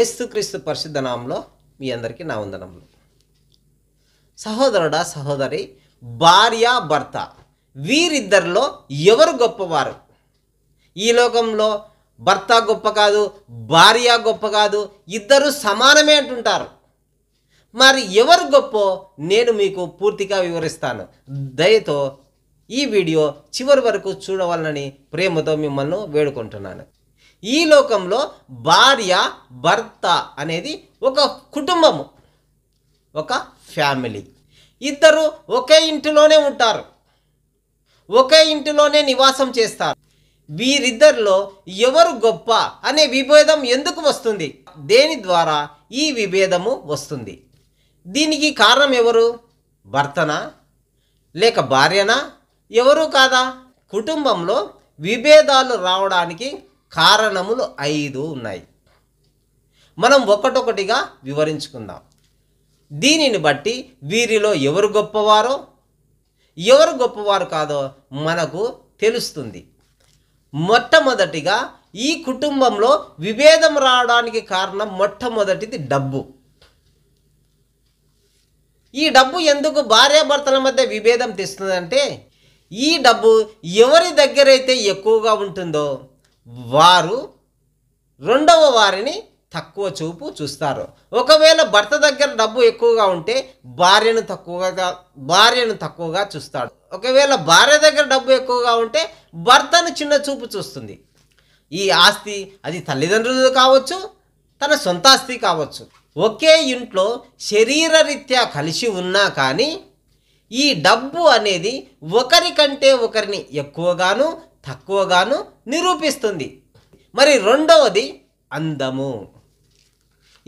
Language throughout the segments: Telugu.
ఏస్తుక్రీస్తు పరిశుద్ధ నామంలో మీ అందరికీ నా వందనములు సహోదరుడా సహోదరి భార్య భర్త వీరిద్దరిలో ఎవరు గొప్పవారు ఈ లోకంలో భర్త గొప్ప కాదు భార్య గొప్ప కాదు ఇద్దరు సమానమే అంటుంటారు మరి ఎవరు గొప్ప నేను మీకు పూర్తిగా వివరిస్తాను దయతో ఈ వీడియో చివరి వరకు చూడవాలని ప్రేమతో మిమ్మల్ని వేడుకుంటున్నాను ఈ లోకంలో భార్య భర్త అనేది ఒక కుటుంబము ఒక ఫ్యామిలీ ఇద్దరు ఒకే ఇంటిలోనే ఉంటారు ఒకే ఇంటిలోనే నివాసం చేస్తారు వీరిద్దరిలో ఎవరు గొప్ప అనే విభేదం ఎందుకు వస్తుంది దేని ద్వారా ఈ విభేదము వస్తుంది దీనికి కారణం ఎవరు భర్తనా లేక భార్యనా ఎవరు కాదా కుటుంబంలో విభేదాలు రావడానికి కారణములు ఐదు ఉన్నాయి మనం ఒకటొకటిగా వివరించుకుందాం దీనిని బట్టి వీరిలో ఎవరు గొప్పవారో ఎవరు గొప్పవారు కాదో మనకు తెలుస్తుంది మొట్టమొదటిగా ఈ కుటుంబంలో విభేదం రావడానికి కారణం మొట్టమొదటిది డబ్బు ఈ డబ్బు ఎందుకు భార్యాభర్తల మధ్య విభేదం తెస్తుందంటే ఈ డబ్బు ఎవరి దగ్గరైతే ఎక్కువగా ఉంటుందో వారు రెండవ వారిని తక్కువ చూపు చూస్తారు ఒకవేళ భర్త దగ్గర డబ్బు ఎక్కువగా ఉంటే భార్యను తక్కువగా భార్యను తక్కువగా చూస్తాడు ఒకవేళ భార్య దగ్గర డబ్బు ఎక్కువగా ఉంటే భర్తను చిన్న చూపు చూస్తుంది ఈ ఆస్తి అది తల్లిదండ్రులు కావచ్చు తన సొంత ఆస్తి కావచ్చు ఒకే ఇంట్లో శరీరరీత్యా కలిసి ఉన్నా కానీ ఈ డబ్బు అనేది ఒకరికంటే ఒకరిని ఎక్కువగాను తక్కువగాను నిరూపిస్తుంది మరి రెండవది అందము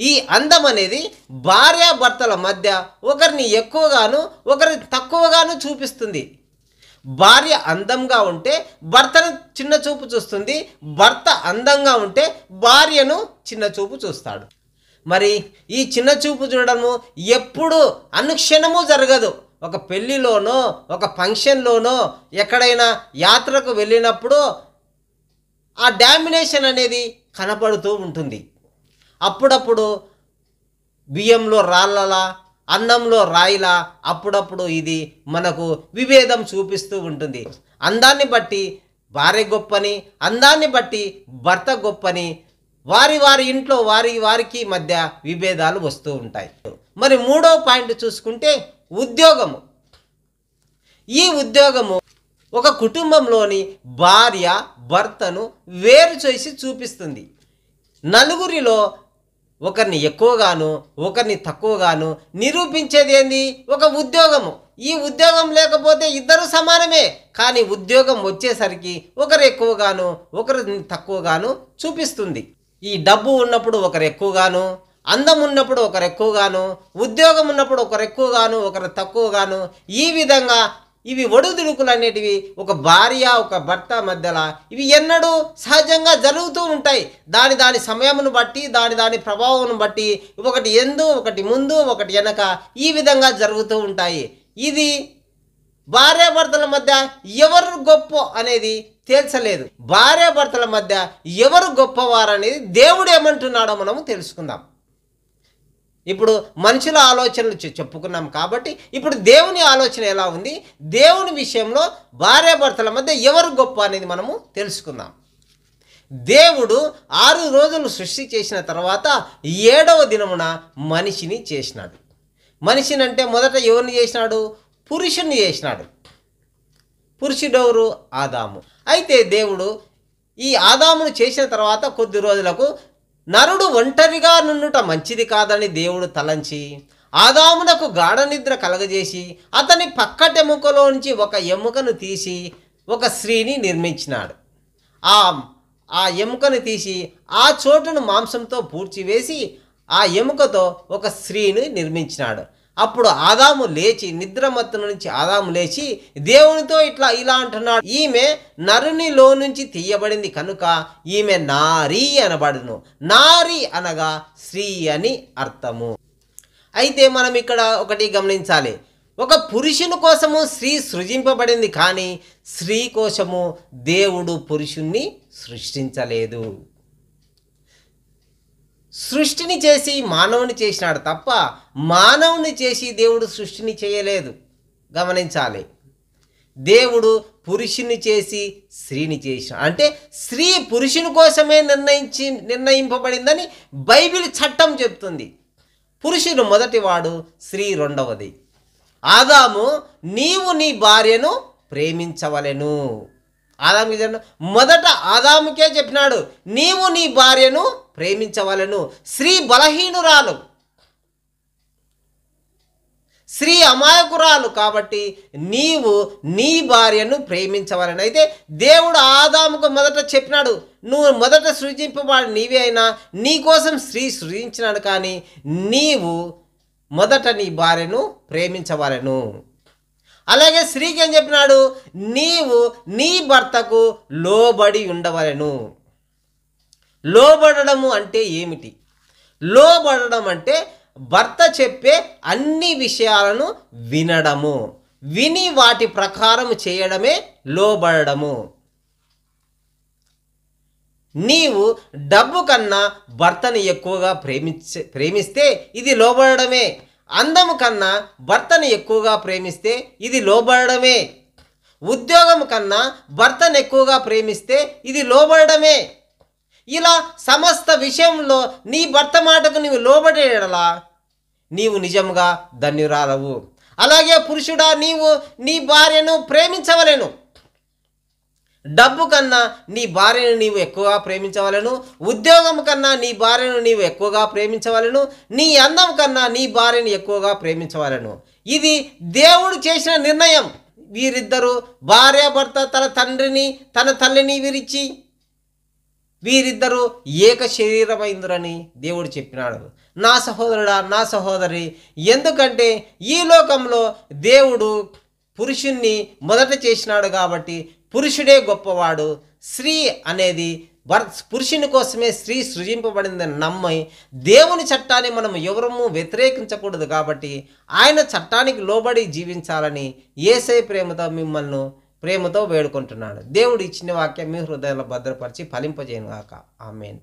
ఈ అందం అనేది భార్యాభర్తల మధ్య ఒకరిని ఎక్కువగాను ఒకరిని తక్కువగాను చూపిస్తుంది భార్య అందంగా ఉంటే భర్తను చిన్న చూపు చూస్తుంది భర్త అందంగా ఉంటే భార్యను చిన్న చూపు చూస్తాడు మరి ఈ చిన్న చూపు చూడడము ఎప్పుడు అనుక్షణము జరగదు ఒక పెళ్ళిలోనో ఒక ఫంక్షన్లోనో ఎక్కడైనా యాత్రకు వెళ్ళినప్పుడు ఆ డామినేషన్ అనేది కనపడుతూ ఉంటుంది అప్పుడప్పుడు బియ్యంలో రాళ్ళలా అన్నంలో రాయిలా అప్పుడప్పుడు ఇది మనకు విభేదం చూపిస్తూ ఉంటుంది అందాన్ని బట్టి భార్య గొప్పని అందాన్ని బట్టి భర్త గొప్పని వారి వారి ఇంట్లో వారి వారికి మధ్య విభేదాలు వస్తూ ఉంటాయి మరి మూడో పాయింట్ చూసుకుంటే ఉద్యోగము ఈ ఉద్యోగము ఒక కుటుంబంలోని భార్య భర్తను వేరు చేసి చూపిస్తుంది నలుగురిలో ఒకరిని ఎక్కువగాను ఒకరిని తక్కువగాను నిరూపించేది ఏంది ఒక ఉద్యోగము ఈ ఉద్యోగం లేకపోతే ఇద్దరు సమానమే కానీ ఉద్యోగం వచ్చేసరికి ఒకరు ఎక్కువగాను ఒకరిని తక్కువగాను చూపిస్తుంది ఈ డబ్బు ఉన్నప్పుడు ఒకరు ఎక్కువగాను అందం ఉన్నప్పుడు ఒకరు ఎక్కువగాను ఉద్యోగం ఉన్నప్పుడు ఒకరు ఎక్కువగాను ఒకరు తక్కువగాను ఈ విధంగా ఇవి ఒడుదుడుకులు అనేటివి ఒక భార్య ఒక భర్త మధ్యలో ఇవి ఎన్నడూ సహజంగా జరుగుతూ ఉంటాయి దాని దాని సమయమును బట్టి దాని దాని ప్రభావం బట్టి ఒకటి ఎందు ఒకటి ముందు ఒకటి వెనక ఈ విధంగా జరుగుతూ ఉంటాయి ఇది భార్యాభర్తల మధ్య ఎవరు గొప్ప అనేది తేల్చలేదు భార్యాభర్తల మధ్య ఎవరు గొప్పవారు అనేది దేవుడు ఏమంటున్నాడో మనము తెలుసుకుందాం ఇప్పుడు మనుషుల ఆలోచనలు చెప్పుకున్నాం కాబట్టి ఇప్పుడు దేవుని ఆలోచన ఎలా ఉంది దేవుని విషయంలో భార్యాభర్తల మధ్య ఎవరు గొప్ప అనేది మనము తెలుసుకుందాం దేవుడు ఆరు రోజులు సృష్టి చేసిన తర్వాత ఏడవ దినమున మనిషిని చేసినాడు మనిషిని అంటే మొదట ఎవరిని చేసినాడు పురుషుని చేసినాడు పురుషుడెవరు ఆదాము అయితే దేవుడు ఈ ఆదామును చేసిన తర్వాత కొద్ది రోజులకు నరుడు ఒంటరిగా నుండుట మంచిది కాదని దేవుడు తలంచి ఆదామునకు గాఢ నిద్ర కలగజేసి అతని పక్కటెముకలోంచి ఒక ఎముకను తీసి ఒక స్త్రీని నిర్మించినాడు ఆ ఆ ఎముకను తీసి ఆ చోటును మాంసంతో పూడ్చివేసి ఆ ఎముకతో ఒక స్త్రీని నిర్మించినాడు అప్పుడు ఆదాము లేచి నిద్రమత్తు నుంచి ఆదాము లేచి దేవునితో ఇట్లా ఇలా అంటున్నాడు ఈమె నరునిలో నుంచి తీయబడింది కనుక ఈమె నారీ అనబడును నారీ అనగా స్త్రీ అని అర్థము అయితే మనం ఇక్కడ ఒకటి గమనించాలి ఒక పురుషుని కోసము స్త్రీ సృజింపబడింది కానీ స్త్రీ కోసము దేవుడు పురుషుణ్ణి సృష్టించలేదు సృష్టిని చేసి మానవుని చేసినాడు తప్ప మానవుని చేసి దేవుడు సృష్టిని చేయలేదు గమనించాలి దేవుడు పురుషుని చేసి స్త్రీని చేసిన అంటే స్త్రీ పురుషుని కోసమే నిర్ణయించి నిర్ణయింపబడిందని బైబిల్ చట్టం చెప్తుంది పురుషుడు మొదటివాడు స్త్రీ రెండవది ఆదాము నీవు నీ భార్యను ప్రేమించవలెను ఆదాముకి మొదట ఆదాముకే చెప్పినాడు నీవు నీ భార్యను ప్రేమించవలను స్త్రీ బలహీనురాలు స్త్రీ అమాయకురాలు కాబట్టి నీవు నీ భార్యను ప్రేమించవాలని అయితే దేవుడు ఆదాముకు మొదట చెప్పినాడు నువ్వు మొదట సృజింపబడి నీవే అయినా నీకోసం స్త్రీ సృజించినాడు కానీ నీవు మొదట నీ భార్యను ప్రేమించవాలను అలాగే స్త్రీకి ఏం చెప్పినాడు నీవు నీ భర్తకు లోబడి ఉండవలను లోబడము అంటే ఏమిటి లోబడడం అంటే భర్త చెప్పే అన్ని విషయాలను వినడము విని వాటి ప్రకారం చేయడమే లోబడము నీవు డబ్బు కన్నా భర్తను ఎక్కువగా ప్రేమించే ప్రేమిస్తే ఇది లోబడమే అందము కన్నా భర్తను ఎక్కువగా ప్రేమిస్తే ఇది లోబడమే ఉద్యోగం కన్నా భర్తను ఎక్కువగా ప్రేమిస్తే ఇది లోబడమే ఇలా సమస్త విషయంలో నీ భర్త మాటకు నీవు లోబడేలా నీవు నిజంగా ధన్యురాలవు అలాగే పురుషుడా నీవు నీ భార్యను ప్రేమించవలేను డబ్బు కన్నా నీ భార్యను నీవు ఎక్కువగా ప్రేమించవలను ఉద్యోగం కన్నా నీ భార్యను నీవు ఎక్కువగా ప్రేమించవలను నీ అందం కన్నా నీ భార్యను ఎక్కువగా ప్రేమించవలను ఇది దేవుడు చేసిన నిర్ణయం వీరిద్దరూ భార్యాభర్త తన తండ్రిని తన తల్లిని విరిచి వీరిద్దరూ ఏక శరీరమైందురని దేవుడు చెప్పినాడు నా సహోదరుడా నా సహోదరి ఎందుకంటే ఈ లోకంలో దేవుడు పురుషుణ్ణి మొదట చేసినాడు కాబట్టి పురుషుడే గొప్పవాడు స్త్రీ అనేది భర్ పురుషుని కోసమే స్త్రీ సృజింపబడిందని నమ్మి దేవుని చట్టాన్ని మనం ఎవరము వ్యతిరేకించకూడదు కాబట్టి ఆయన చట్టానికి లోబడి జీవించాలని ఏసై ప్రేమతో మిమ్మల్ని ప్రేమతో వేడుకుంటున్నాడు దేవుడు ఇచ్చిన వాక్యం మీ హృదయంలో భద్రపరిచి ఫలింపజేయను కాక ఆమెన్